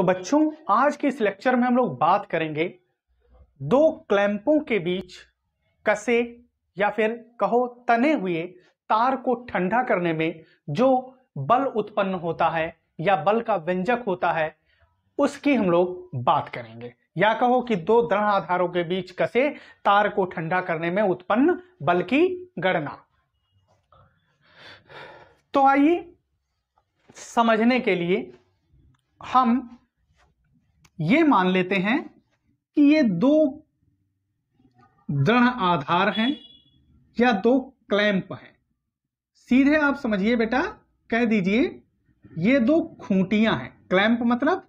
तो बच्चों आज के इस लेक्चर में हम लोग बात करेंगे दो क्लैंपों के बीच कसे या फिर कहो तने हुए तार को ठंडा करने में जो बल उत्पन्न होता है या बल का व्यंजक होता है उसकी हम लोग बात करेंगे या कहो कि दो दृढ़ आधारों के बीच कसे तार को ठंडा करने में उत्पन्न बल की गणना तो आइए समझने के लिए हम ये मान लेते हैं कि ये दो दृढ़ आधार हैं या दो क्लैंप हैं सीधे आप समझिए बेटा कह दीजिए ये दो खूंटियां हैं क्लैंप मतलब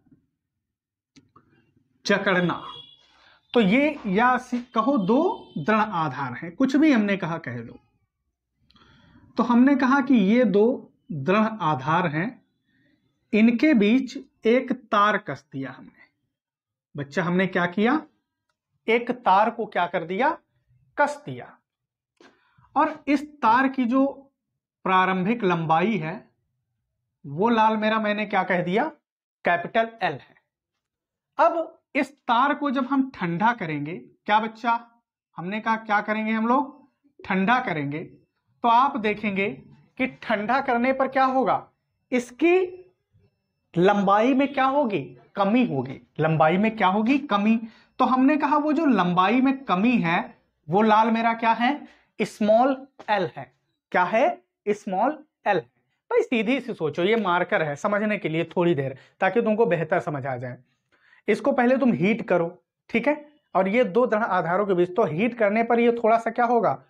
जकड़ना तो ये या कहो दो दृढ़ आधार हैं कुछ भी हमने कहा कह दो तो हमने कहा कि ये दो दृढ़ आधार हैं इनके बीच एक तार कस दिया हमने बच्चा हमने क्या किया एक तार को क्या कर दिया कस दिया और इस तार की जो प्रारंभिक लंबाई है वो लाल मेरा मैंने क्या कह दिया कैपिटल एल है अब इस तार को जब हम ठंडा करेंगे क्या बच्चा हमने कहा क्या करेंगे हम लोग ठंडा करेंगे तो आप देखेंगे कि ठंडा करने पर क्या होगा इसकी लंबाई में क्या होगी कमी होगी लंबाई में क्या होगी कमी तो हमने कहा वो जो लंबाई में कमी है वो लाल मेरा क्या है स्मॉल एल है क्या है स्मॉल एल भाई सीधी से सोचो ये मार्कर है समझने के लिए थोड़ी देर ताकि तुमको बेहतर समझ आ जाए इसको पहले तुम हीट करो ठीक है और ये दो आधारों के बीच तो हीट करने पर ये थोड़ा सा क्या होगा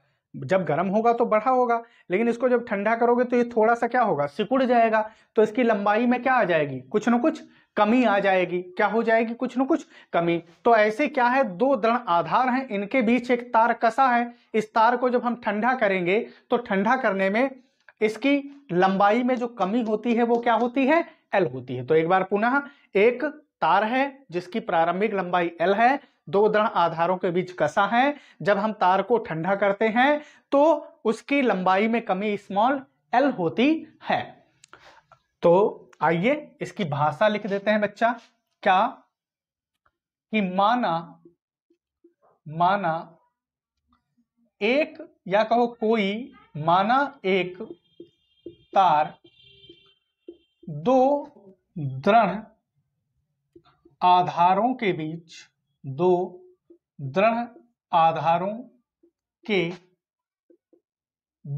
जब गर्म होगा तो बढ़ा होगा लेकिन इसको जब ठंडा करोगे तो ये थोड़ा सा क्या होगा सिकुड़ जाएगा तो इसकी लंबाई में क्या आ जाएगी कुछ ना कुछ कमी आ जाएगी क्या हो जाएगी कुछ न कुछ कमी तो ऐसे क्या है दो दृढ़ आधार हैं इनके बीच एक तार कसा है इस तार को जब हम ठंडा करेंगे तो ठंडा करने में इसकी लंबाई में जो कमी होती है वो क्या होती है एल होती है तो एक बार पुनः एक तार है जिसकी प्रारंभिक लंबाई एल है दो दृढ़ आधारों के बीच कसा है जब हम तार को ठंडा करते हैं तो उसकी लंबाई में कमी स्मॉल एल होती है तो आइए इसकी भाषा लिख देते हैं बच्चा क्या कि माना माना एक या कहो कोई माना एक तार दो दृढ़ आधारों के बीच दो दृढ़ आधारों के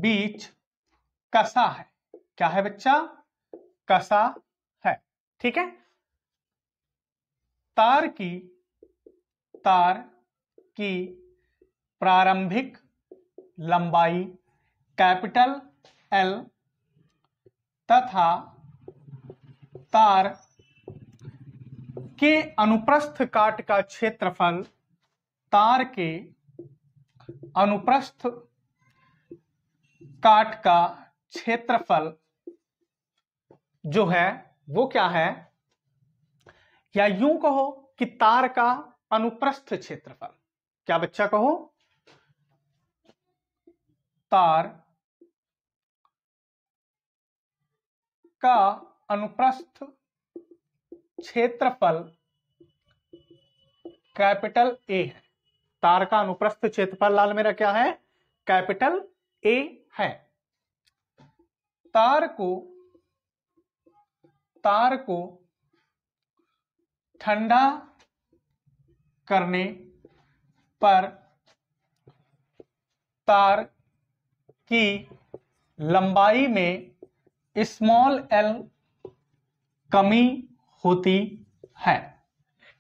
बीच कसा है क्या है बच्चा कसा है ठीक है तार की तार की प्रारंभिक लंबाई कैपिटल एल तथा तार के अनुप्रस्थ काट का क्षेत्रफल तार के अनुप्रस्थ काट का क्षेत्रफल जो है वो क्या है या यूं कहो कि तार का अनुप्रस्थ क्षेत्रफल क्या बच्चा कहो तार का अनुप्रस्थ क्षेत्रफल कैपिटल ए है तार का अनुप्रस्थ क्षेत्रफल लाल मेरा क्या है कैपिटल ए है तार को तार को ठंडा करने पर तार की लंबाई में स्मॉल एल कमी होती है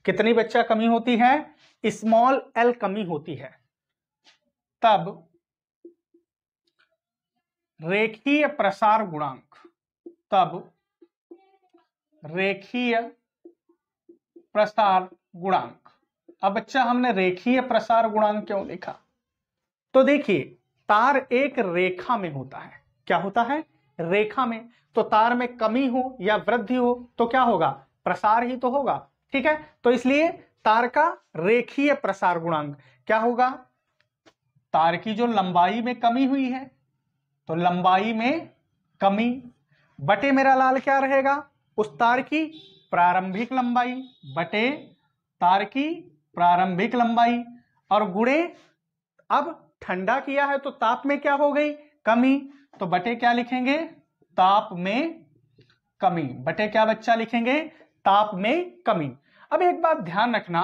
कितनी बच्चा कमी होती है स्मॉल एल कमी होती है तब रेखीय प्रसार गुणांक तब रेखीय प्रसार गुणांक अब बच्चा हमने रेखीय प्रसार गुणांक क्यों लिखा तो देखिए तार एक रेखा में होता है क्या होता है रेखा में तो तार में कमी हो या वृद्धि हो तो क्या होगा प्रसार ही तो होगा ठीक है तो इसलिए तार का रेखीय प्रसार गुणांक क्या होगा तार की जो लंबाई में कमी हुई है तो लंबाई में कमी बटे मेरा लाल क्या रहेगा उस तार की प्रारंभिक लंबाई बटे तार की प्रारंभिक लंबाई और गुणे अब ठंडा किया है तो ताप में क्या हो गई कमी तो बटे क्या लिखेंगे ताप में कमी बटे क्या बच्चा लिखेंगे ताप में कमी अब एक बात ध्यान रखना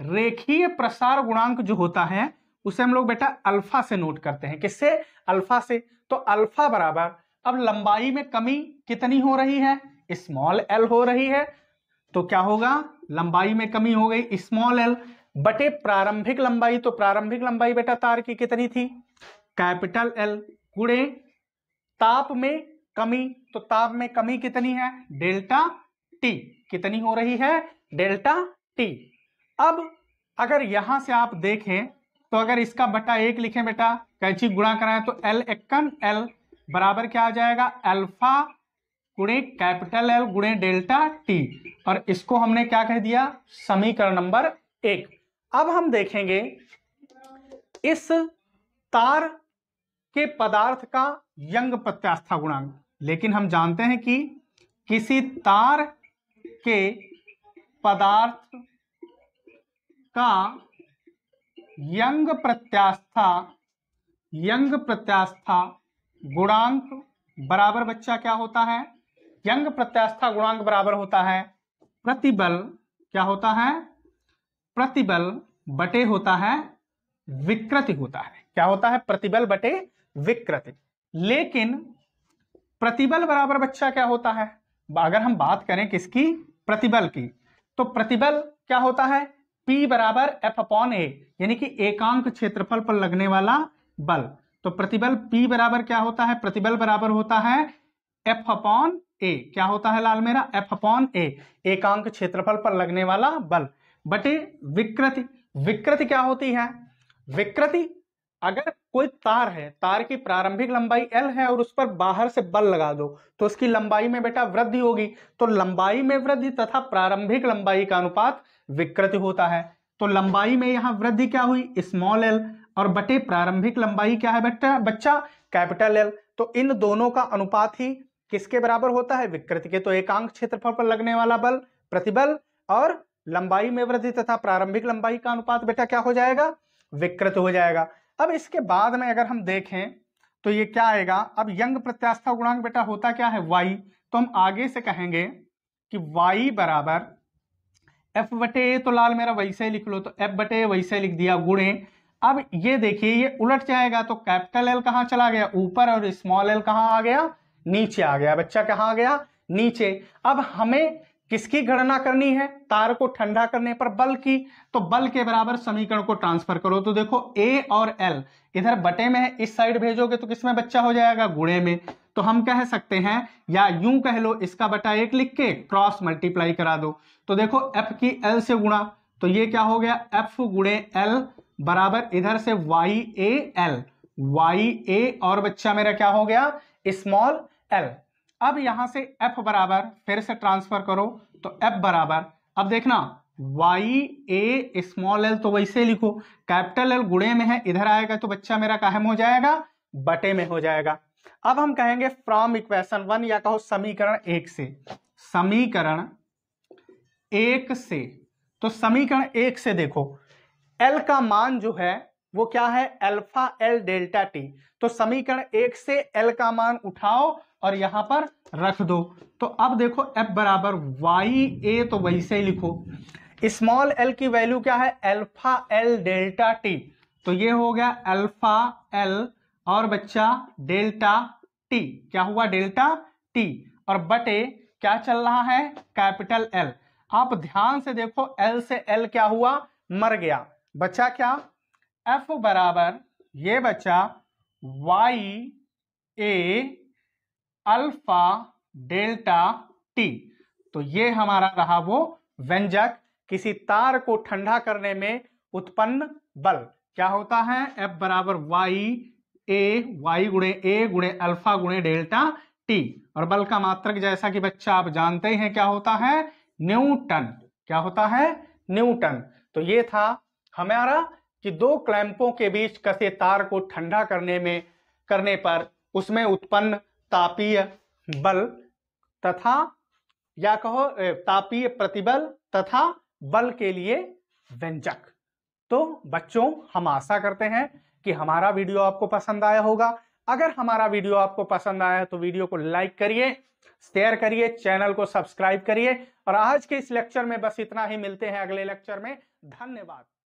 रेखीय प्रसार गुणांक जो होता है उसे हम लोग बेटा अल्फा से नोट करते हैं किससे अल्फा से तो अल्फा बराबर अब लंबाई में कमी कितनी हो रही है स्मॉल एल हो रही है तो क्या होगा लंबाई में कमी हो गई स्मॉल एल बटे प्रारंभिक लंबाई तो प्रारंभिक लंबाई बेटा तार की कितनी थी कैपिटल एल गुड़े ताप में कमी तो ताप में कमी कितनी है डेल्टा टी कितनी हो रही है डेल्टा टी अब अगर यहां से आप देखें तो अगर इसका बटा एक लिखें बेटा कैची गुणा कराए तो एल एक्कन एल बराबर क्या आ जाएगा अल्फा गुणे कैपिटल एल गुणे डेल्टा टी और इसको हमने क्या कह दिया समीकरण नंबर एक अब हम देखेंगे इस तार के पदार्थ का यंग प्रत्यास्था गुणांक लेकिन हम जानते हैं कि किसी तार के पदार्थ का यंग प्रत्यास्था यंग प्रत्यास्था गुणांक बराबर बच्चा क्या होता है यंग प्रत्यास्था गुणांक बराबर होता है प्रतिबल क्या होता है प्रतिबल बटे होता है विकृति होता है क्या होता है प्रतिबल बटे विकृति लेकिन प्रतिबल बराबर बच्चा क्या होता है अगर हम बात करें किसकी प्रतिबल की तो प्रतिबल क्या होता है P बराबर एफ अपॉन ए यानी कि एकांक क्षेत्रफल पर लगने वाला बल तो प्रतिबल P बराबर क्या होता है प्रतिबल बराबर होता है एफ अपॉन ए क्या होता है लाल मेरा एफ अपॉन ए एकांक क्षेत्रफल पर लगने वाला बल बटे विकृति विकृति क्या होती है विकृति अगर कोई तार है तार की प्रारंभिक लंबाई L है और उस पर बाहर से बल लगा दो तो उसकी लंबाई में बेटा वृद्धि होगी तो लंबाई में वृद्धि तथा प्रारंभिक लंबाई का अनुपात विकृति होता है तो लंबाई में यहां वृद्धि क्या हुई स्मॉल एल और बटे प्रारंभिक लंबाई क्या है बेटा बच्चा कैपिटल एल तो इन दोनों का अनुपात ही किसके बराबर होता है विकृति के तो एकांक क्षेत्रफल पर लगने वाला बल प्रतिबल और लंबाई में वृद्धि तथा प्रारंभिक लंबाई का अनुपात बेटा क्या हो जाएगा विकृत हो जाएगा अब इसके बाद में अगर हम देखें तो ये क्या आएगा अब यंग प्रत्यास्था गुणांक बेटा होता क्या है वाई तो हम आगे से कहेंगे कि वाई बराबर एफ बटे ए तो लाल मेरा वैसे लिख लो तो एफ बटे वैसे लिख दिया गुणे अब ये देखिए ये उलट जाएगा तो कैपिटल एल कहाँ चला गया ऊपर और स्मॉल एल कहाँ आ गया नीचे आ गया बच्चा कहाँ आ गया नीचे अब हमें किसकी गणना करनी है तार को ठंडा करने पर बल की तो बल के बराबर समीकरण को ट्रांसफर करो तो देखो ए और एल इधर बटे में है इस साइड भेजोगे तो किसमें बच्चा हो जाएगा गुणे में तो हम कह सकते हैं या यूं कह लो इसका बटा एक लिख के क्रॉस मल्टीप्लाई करा दो तो देखो एफ की एल से गुणा तो ये क्या हो गया एफ गुणे एल बराबर इधर से Y A L Y A और बच्चा मेरा क्या हो गया स्मॉल एल अब यहां से एफ बराबर फिर से ट्रांसफर करो तो एफ बराबर अब देखना वाई ए स्मॉल एल तो वैसे लिखो कैपिटल एल गुड़े में है इधर आएगा तो बच्चा मेरा कहम हो जाएगा बटे में हो जाएगा अब हम कहेंगे फ्रॉम इक्वेशन वन या कहो समीकरण एक से समीकरण एक से तो समीकरण एक से देखो एल का मान जो है वो क्या है अल्फा एल डेल्टा टी तो समीकरण एक से एल का मान उठाओ और यहां पर रख दो तो अब देखो एफ बराबर वाई ए तो वैसे ही लिखो स्मॉल एल की वैल्यू क्या है अल्फा एल डेल्टा टी तो ये हो गया अल्फा एल और बच्चा डेल्टा टी क्या हुआ डेल्टा टी और बटे क्या चल रहा है कैपिटल एल आप ध्यान से देखो एल से एल क्या हुआ मर गया बचा क्या एफ बराबर ये बचा Y A alpha delta T तो ये हमारा रहा वो व्यंजक किसी तार को ठंडा करने में उत्पन्न बल क्या होता है एफ बराबर वाई ए वाई गुणे ए गुणे अल्फा गुणे डेल्टा टी और बल का मात्रक जैसा कि बच्चा आप जानते हैं क्या होता है न्यूटन क्या होता है न्यूटन तो ये था हमारा कि दो क्लैंपों के बीच कसे तार को ठंडा करने में करने पर उसमें उत्पन्न तापीय बल तथा या कहो तापीय प्रतिबल तथा बल के लिए व्यंजक तो बच्चों हम आशा करते हैं कि हमारा वीडियो आपको पसंद आया होगा अगर हमारा वीडियो आपको पसंद आया तो वीडियो को लाइक करिए शेयर करिए चैनल को सब्सक्राइब करिए और आज के इस लेक्चर में बस इतना ही मिलते हैं अगले लेक्चर में धन्यवाद